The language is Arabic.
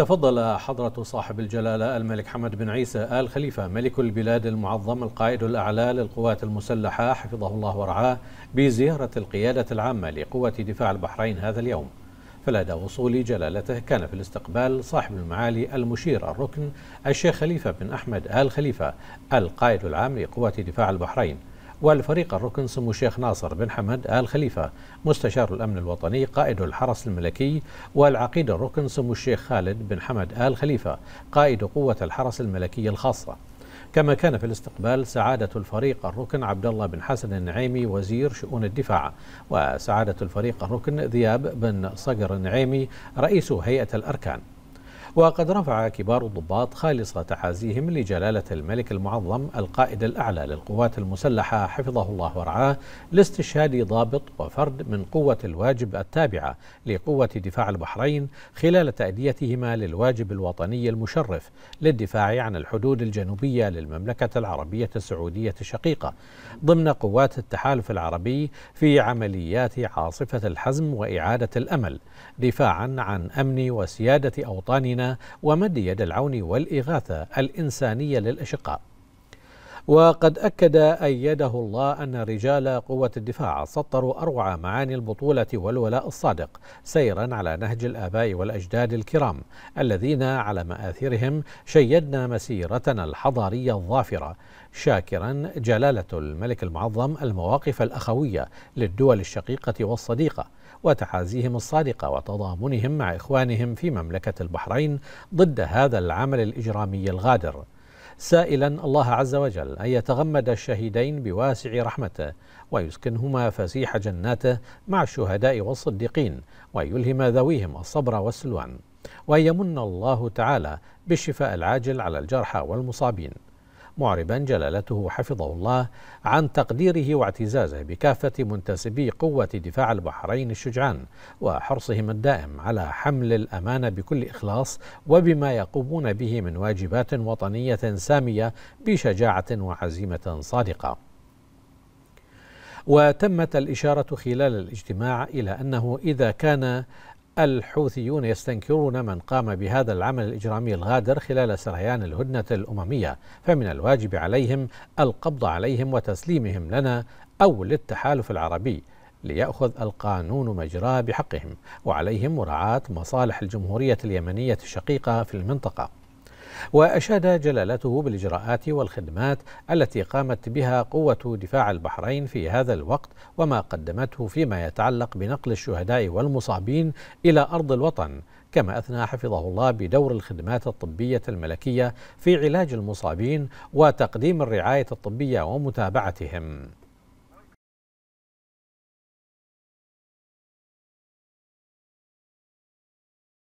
تفضل حضرة صاحب الجلالة الملك حمد بن عيسى آل خليفة ملك البلاد المعظم القائد الأعلى للقوات المسلحة حفظه الله ورعاه بزيارة القيادة العامة لقوة دفاع البحرين هذا اليوم فلدى وصول جلالته كان في الاستقبال صاحب المعالي المشير الركن الشيخ خليفة بن أحمد آل خليفة القائد العام لقوات دفاع البحرين والفريق الركن سمو الشيخ ناصر بن حمد آل خليفة مستشار الأمن الوطني قائد الحرس الملكي والعقيد الركن سمو الشيخ خالد بن حمد آل خليفة قائد قوة الحرس الملكي الخاصة كما كان في الاستقبال سعادة الفريق الركن عبد الله بن حسن النعيمي وزير شؤون الدفاع وسعادة الفريق الركن ذياب بن صقر النعيمي رئيس هيئة الأركان وقد رفع كبار الضباط خالص تحازيهم لجلالة الملك المعظم القائد الأعلى للقوات المسلحة حفظه الله ورعاه لاستشهاد ضابط وفرد من قوة الواجب التابعة لقوة دفاع البحرين خلال تأديتهما للواجب الوطني المشرف للدفاع عن الحدود الجنوبية للمملكة العربية السعودية الشقيقة ضمن قوات التحالف العربي في عمليات عاصفة الحزم وإعادة الأمل دفاعا عن أمن وسيادة أوطاننا ومد يد العون والإغاثة الإنسانية للأشقاء وقد أكد أيده الله أن رجال قوة الدفاع سطروا أروع معاني البطولة والولاء الصادق سيرا على نهج الآباء والأجداد الكرام الذين على مآثرهم شيدنا مسيرتنا الحضارية الظافرة شاكرا جلالة الملك المعظم المواقف الأخوية للدول الشقيقة والصديقة وتحازيهم الصادقة وتضامنهم مع إخوانهم في مملكة البحرين ضد هذا العمل الإجرامي الغادر سائلا الله عز وجل أن يتغمد الشهيدين بواسع رحمته ويسكنهما فسيح جناته مع الشهداء والصديقين ويلهم ذويهم الصبر والسلوان ويمن الله تعالى بالشفاء العاجل على الجرحى والمصابين معربا جلالته حفظه الله عن تقديره واعتزازه بكافة منتسبي قوة دفاع البحرين الشجعان وحرصهم الدائم على حمل الأمانة بكل إخلاص وبما يقومون به من واجبات وطنية سامية بشجاعة وعزيمة صادقة وتمت الإشارة خلال الاجتماع إلى أنه إذا كان الحوثيون يستنكرون من قام بهذا العمل الإجرامي الغادر خلال سريان الهدنة الأممية فمن الواجب عليهم القبض عليهم وتسليمهم لنا أو للتحالف العربي ليأخذ القانون مجراه بحقهم وعليهم مراعاة مصالح الجمهورية اليمنية الشقيقة في المنطقة وأشاد جلالته بالإجراءات والخدمات التي قامت بها قوة دفاع البحرين في هذا الوقت وما قدمته فيما يتعلق بنقل الشهداء والمصابين إلى أرض الوطن كما أثنى حفظه الله بدور الخدمات الطبية الملكية في علاج المصابين وتقديم الرعاية الطبية ومتابعتهم